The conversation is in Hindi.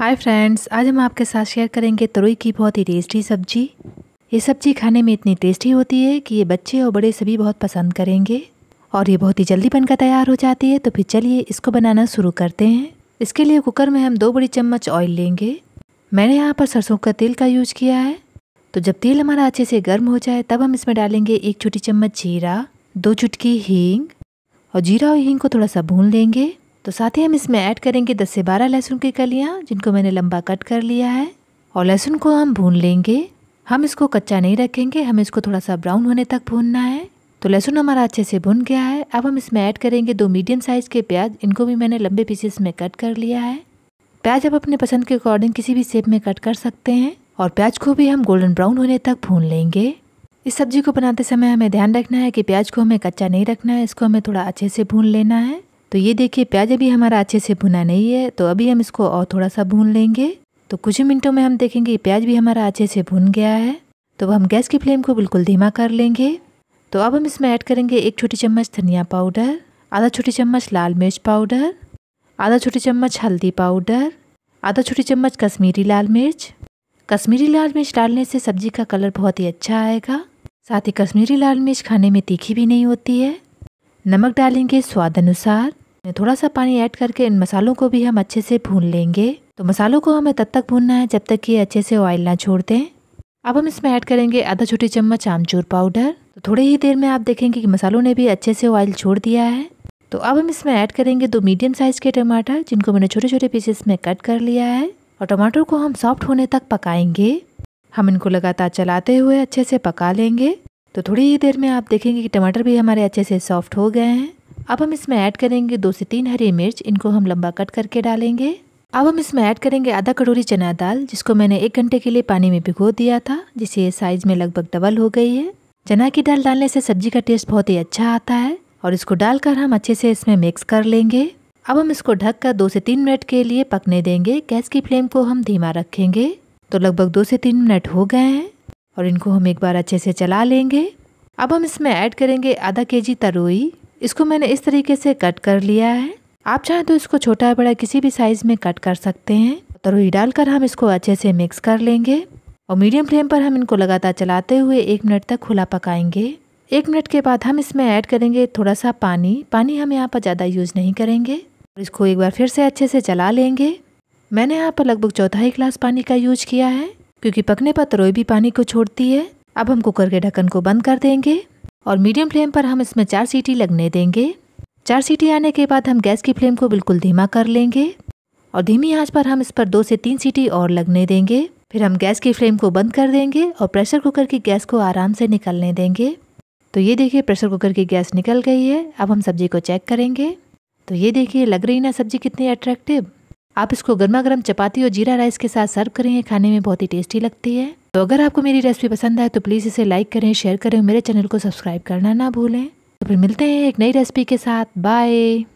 हाय फ्रेंड्स आज हम आपके साथ शेयर करेंगे तुरई की बहुत ही टेस्टी सब्जी ये सब्जी खाने में इतनी टेस्टी होती है कि ये बच्चे और बड़े सभी बहुत पसंद करेंगे और ये बहुत ही जल्दी बनकर तैयार हो जाती है तो फिर चलिए इसको बनाना शुरू करते हैं इसके लिए कुकर में हम दो बड़ी चम्मच ऑयल लेंगे मैंने यहाँ पर सरसों का तेल का यूज किया है तो जब तेल हमारा अच्छे से गर्म हो जाए तब हम इसमें डालेंगे एक छोटी चम्मच जीरा दो चुटकी हींग और जीरा और हींग को थोड़ा सा भून लेंगे तो साथ ही हम इसमें ऐड करेंगे 10 से 12 लहसुन की कलियाँ जिनको मैंने लंबा कट कर लिया है और लहसुन को हम भून लेंगे हम इसको कच्चा नहीं रखेंगे हमें इसको थोड़ा सा ब्राउन होने तक भूनना है तो लहसुन हमारा अच्छे से भुन गया है अब हम इसमें ऐड करेंगे दो मीडियम साइज़ के प्याज इनको भी मैंने लंबे पीसेस में कट कर लिया है प्याज आप अपने पसंद के अकॉर्डिंग किसी भी शेप में कट कर सकते हैं और प्याज को भी हम गोल्डन ब्राउन होने तक भून लेंगे इस सब्जी को बनाते समय हमें ध्यान रखना है कि प्याज को हमें कच्चा नहीं रखना है इसको हमें थोड़ा अच्छे से भून लेना है तो ये देखिए प्याज अभी हमारा अच्छे से भुना नहीं है तो अभी हम इसको और थोड़ा सा भून लेंगे तो कुछ ही मिनटों में हम देखेंगे प्याज भी हमारा अच्छे से भुन गया है तो हम गैस की फ्लेम को बिल्कुल धीमा कर लेंगे तो अब हम इसमें ऐड करेंगे एक छोटी चम्मच धनिया पाउडर आधा छोटी चम्मच लाल मिर्च पाउडर आधा छोटी चम्मच हल्दी पाउडर आधा छोटी चम्मच कश्मीरी लाल मिर्च कश्मीरी लाल मिर्च डालने से सब्जी का कलर बहुत ही अच्छा आएगा साथ ही कश्मीरी लाल मिर्च खाने में तीखी भी नहीं होती है नमक डालेंगे स्वाद अनुसार थोड़ा सा पानी ऐड करके इन मसालों को भी हम अच्छे से भून लेंगे तो मसालों को हमें तब तक भूनना है जब तक ये अच्छे से ऑयल ना छोड़ दें अब हम इसमें ऐड करेंगे आधा छोटी चम्मच आमचूर पाउडर तो थोड़ी ही देर में आप देखेंगे कि मसालों ने भी अच्छे से ऑयल छोड़ दिया है तो अब हम इसमें ऐड करेंगे दो मीडियम साइज़ के टमाटर जिनको मैंने छोटे छोटे पीसेस में कट कर लिया है और टमाटर को हम सॉफ्ट होने तक पकाएंगे हम इनको लगातार चलाते हुए अच्छे से पका लेंगे तो थोड़ी ही देर में आप देखेंगे कि टमाटर भी हमारे अच्छे से सॉफ्ट हो गए हैं अब हम इसमें ऐड करेंगे दो से तीन हरी मिर्च इनको हम लंबा कट करके डालेंगे अब हम इसमें ऐड करेंगे आधा कटोरी चना दाल जिसको मैंने एक घंटे के लिए पानी में भिगो दिया था जिसे साइज में लगभग डबल हो गई है चना की दाल डालने से सब्जी का टेस्ट बहुत ही अच्छा आता है और इसको डालकर हम अच्छे से इसमें मिक्स कर लेंगे अब हम इसको ढक कर दो से तीन मिनट के लिए पकने देंगे गैस की फ्लेम को हम धीमा रखेंगे तो लगभग दो से तीन मिनट हो गए हैं और इनको हम एक बार अच्छे से चला लेंगे अब हम इसमें ऐड करेंगे आधा के जी तरोई इसको मैंने इस तरीके से कट कर लिया है आप चाहें तो इसको छोटा बड़ा किसी भी साइज़ में कट कर सकते हैं तरोई डालकर हम इसको अच्छे से मिक्स कर लेंगे और मीडियम फ्लेम पर हम इनको लगातार चलाते हुए एक मिनट तक खुला पकाएंगे एक मिनट के बाद हम इसमें ऐड करेंगे थोड़ा सा पानी पानी हम यहाँ पर ज़्यादा यूज़ नहीं करेंगे और इसको एक बार फिर से अच्छे से चला लेंगे मैंने यहाँ पर लगभग चौथाई गिलास पानी का यूज किया है क्योंकि पकने पर तरोई भी पानी को छोड़ती है अब हम कुकर के ढक्कन को बंद कर देंगे और मीडियम फ्लेम पर हम इसमें चार सीटी लगने देंगे चार सीटी आने के बाद हम गैस की फ्लेम को बिल्कुल धीमा कर लेंगे और धीमी आंच पर हम इस पर दो से तीन सीटी और लगने देंगे फिर हम गैस की फ्लेम को बंद कर देंगे और प्रेशर कुकर की गैस को आराम से निकलने देंगे तो ये देखिए प्रेशर कुकर की गैस निकल गई है अब हम सब्जी को चेक करेंगे तो ये देखिए लग रही ना सब्जी कितनी अट्रैक्टिव आप इसको गर्मा गर्म चपाती और जीरा राइस के साथ सर्व करें ये खाने में बहुत ही टेस्टी लगती है तो अगर आपको मेरी रेसिपी पसंद आए तो प्लीज़ इसे लाइक करें शेयर करें मेरे चैनल को सब्सक्राइब करना ना भूलें तो फिर मिलते हैं एक नई रेसिपी के साथ बाय